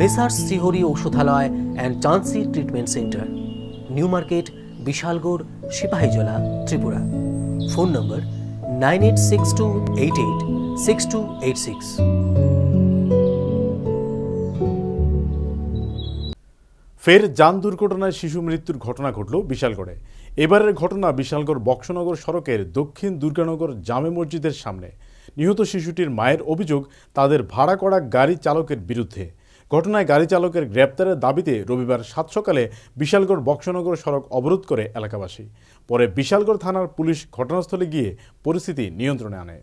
Messrs Shrihari Aushadhalaya and চান্সি treatment centre New Market Bishalgarh Sepahijala Tripura phone number nine eight six two eight eight six two eight six ফের যান দুর্ঘটনায় শিশু মৃত্যুর ঘটনা ঘটল বিশালগড়ে এবারের ঘটনা বিশালগড় বক্সনগর সড়কের দক্ষিণ দুর্গানগর জামে মসজিদের সামনে নিহত শিশুটির মায়ের অভিযোগ তাদের ভাড়া করা গাড়ি চালকের বিরুদ্ধে ঘটনায় গাড়ি চালকের গ্রেপ্তারের দাবিতে রবিবার সাত সকালে বিশালগড় বক্সনগর সড়ক অবরোধ করে এলাকাবাসী পরে বিশালগড় থানার পুলিশ ঘটনাস্থলে গিয়ে পরিস্থিতি নিয়ন্ত্রণে আনে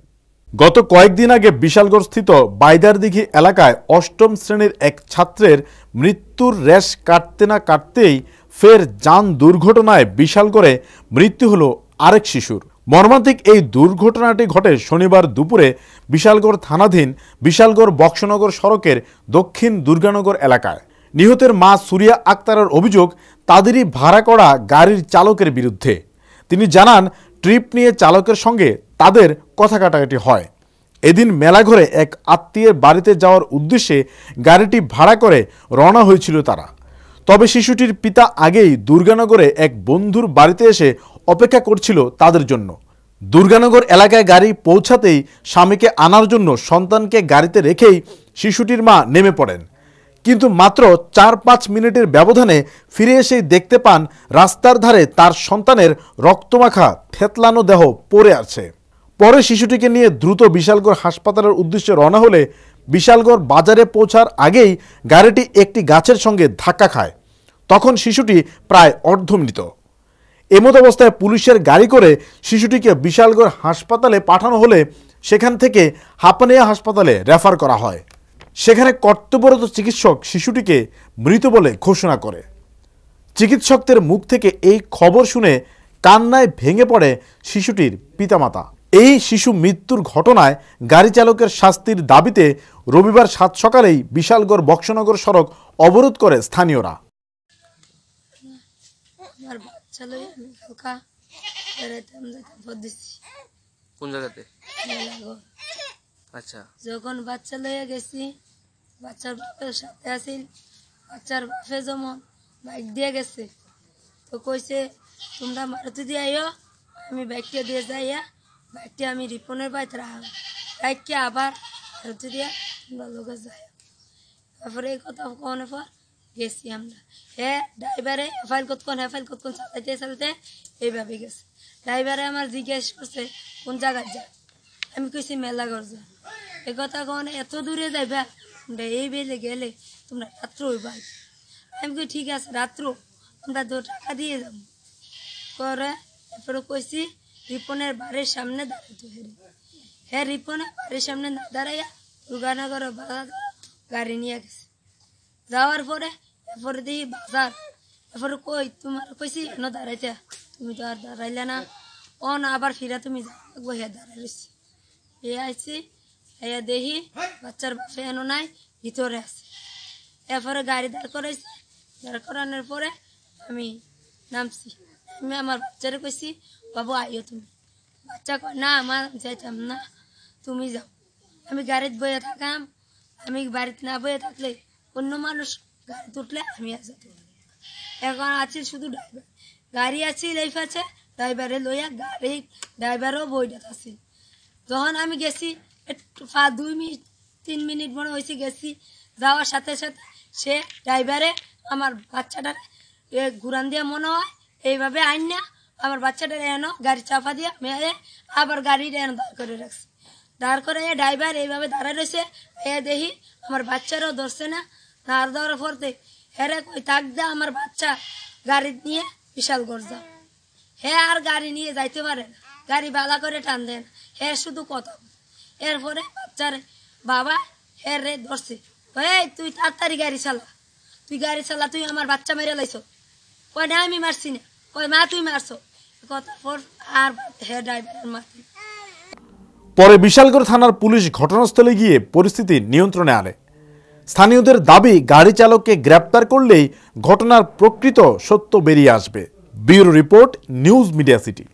গত কয়েকদিন আগে বিশালগড় স্থিত বাইদারদিঘি এলাকায় অষ্টম শ্রেণীর এক ছাত্রের মৃত্যুর রেশ কাটতে না কাটতেই ফের যান দুর্ঘটনায় বিশালগড়ে মৃত্যু হল আরেক শিশুর মর্মান্তিক এই দুর্ঘটনাটি ঘটে শনিবার দুপুরে বিশালগড় থানাধীন বিশালগড় বক্সনগর সড়কের দক্ষিণ দুর্গানগর এলাকায় নিহতের মা সুরিয়া আক্তারের অভিযোগ তাদেরই ভাড়া করা গাড়ির চালকের বিরুদ্ধে তিনি জানান ট্রিপ নিয়ে চালকের সঙ্গে তাদের কথা কাটাকাটি হয় এদিন মেলাঘরে এক আত্মীয়ের বাড়িতে যাওয়ার উদ্দেশ্যে গাড়িটি ভাড়া করে রওনা হয়েছিল তারা তবে শিশুটির পিতা আগেই দুর্গানগরে এক বন্ধুর বাড়িতে এসে অপেক্ষা করছিল তাদের জন্য দুর্গানগর এলাকায় গাড়ি পৌঁছাতেই স্বামীকে আনার জন্য সন্তানকে গাড়িতে রেখেই শিশুটির মা নেমে পড়েন কিন্তু মাত্র চার পাঁচ মিনিটের ব্যবধানে ফিরে এসেই দেখতে পান রাস্তার ধারে তার সন্তানের রক্তমাখা থেতলানো দেহ পড়ে আছে পরে শিশুটিকে নিয়ে দ্রুত বিশালগড় হাসপাতালের উদ্দেশ্যে রওনা হলে বিশালগড় বাজারে পৌঁছার আগেই গাড়িটি একটি গাছের সঙ্গে ধাক্কা খায় তখন শিশুটি প্রায় অর্ধমৃত এমত অবস্থায় পুলিশের গাড়ি করে শিশুটিকে বিশালগড় হাসপাতালে পাঠানো হলে সেখান থেকে হাপানিয়া হাসপাতালে রেফার করা হয় সেখানে কর্তব্যরত চিকিৎসক শিশুটিকে মৃত বলে ঘোষণা করে চিকিৎসকদের মুখ থেকে এই খবর শুনে কান্নায় ভেঙে পড়ে শিশুটির পিতামাতা এই শিশু মৃত্যুর ঘটনায় গাড়ি চালকের শাস্তির দাবিতে রবিবার সাত সকালেই বিশালগড় বক্সনগর সড়ক অবরোধ করে স্থানীয়রা চলো খোকা বেড়াইতাম যেতাম আচ্ছা। যখন বাচ্চা লইয়া গেছি বাচ্চার বাপের সাথে আসিল বাচ্চার বাপে যেমন বাইক দিয়ে গেছে তো কইছে তোমরা মারুতি দিয়ে আইও আমি বাইকটা দিয়ে যাইয়া বাইকটা আমি রিপনের বাইতে রাখলাম বাইককে আবার মারুতি দিয়া তোমরা লোকে যাই তারপরে এই কথা কনে পর গেছি আমরা হ্যাঁ ড্রাইভারে ফাইল কতক্ষণ হ্যাঁ ফাইল কতক্ষণ চালাইতে চালাতে এইভাবে গেছে ড্রাইভারে আমার জিজ্ঞেস করছে কোন জায়গায় যা আমি কইছি মেলাগড় যা এ কথা কখন এত দূরে যাইবা তোমরা এই বেলে গেলে তোমরা রাত্র হইবা আমি কই ঠিক আছে রাত্র আমরা দু টাকা দিয়ে যাব করে তারপরে কইছি রিপনের বাড়ির সামনে দাঁড়াতে হেরে হ্যাঁ রিপনের বাড়ির সামনে না দাঁড়াইয়া দুর্গানগর বাধা গাড়ি নিয়ে গেছে যাওয়ার পরে এরপরে দেখি বাজার এরপরে কই তোমার কইছি এনে দাঁড়াইতে তুমি তো আর দাঁড়াইলে না ও না আবার ফিরা তুমি যাবো হে দাঁড়াইছি এ আইছি এ দেখি বাচ্চার বাসে এনো নাই ভিতরে আছে এরপরে গাড়ি দাঁড় করাইছি দাঁড় করানোর পরে আমি নামছি আমি আমার বাচ্চারে কইছি বাবু আইও তুমি বাচ্চা কয় না আমার যাইতাম না তুমি যাও আমি গাড়িতে বয়ে থাকাম আমি বাড়িতে না বয়ে থাকলে অন্য মানুষ গাড়ি তুটলে আমি আসা এখন আছে শুধু ড্রাইভার গাড়ি আছে লাইফ আছে ড্রাইভারে লইয়া গাড়ি ড্রাইভারও বইটা আছে যখন আমি গেছি একটু দুই মিনিট তিন মিনিট মনে হয়েছে গেছি যাওয়ার সাথে সাথে সে ড্রাইভারে আমার বাচ্চাটার ঘুরান দিয়ে মনে হয় এইভাবে আইন না আমার বাচ্চাটার এনো গাড়ি চাপা দিয়ে মেয়ে আবার গাড়িটা এনো দাঁড় করে রাখছে দাঁড় করে ড্রাইভার এইভাবে দাঁড়ায় রয়েছে এ দেখি আমার বাচ্চারাও ধরছে না নার দেওয়ার পরতে হেরে কই থাক দে আমার বাচ্চা গাড়ি নিয়ে বিশাল যাও হে আর গাড়ি নিয়ে যাইতে পারে না গাড়ি বালা করে টান দেন হে শুধু কথা এরপরে বাচ্চারে বাবা হের রে ধরছে এই তুই তাড়াতাড়ি গাড়ি চালা তুই গাড়ি চালা তুই আমার বাচ্চা মেরে লাইছ কয় না আমি মারছি না কয় মা তুই মারছো কথা পর আর হে ড্রাইভার মারছি পরে বিশালগড় থানার পুলিশ ঘটনাস্থলে গিয়ে পরিস্থিতি নিয়ন্ত্রণে আনে স্থানীয়দের দাবি গাড়ি চালককে গ্রেপ্তার করলেই ঘটনার প্রকৃত সত্য বেরিয়ে আসবে bureau report news media city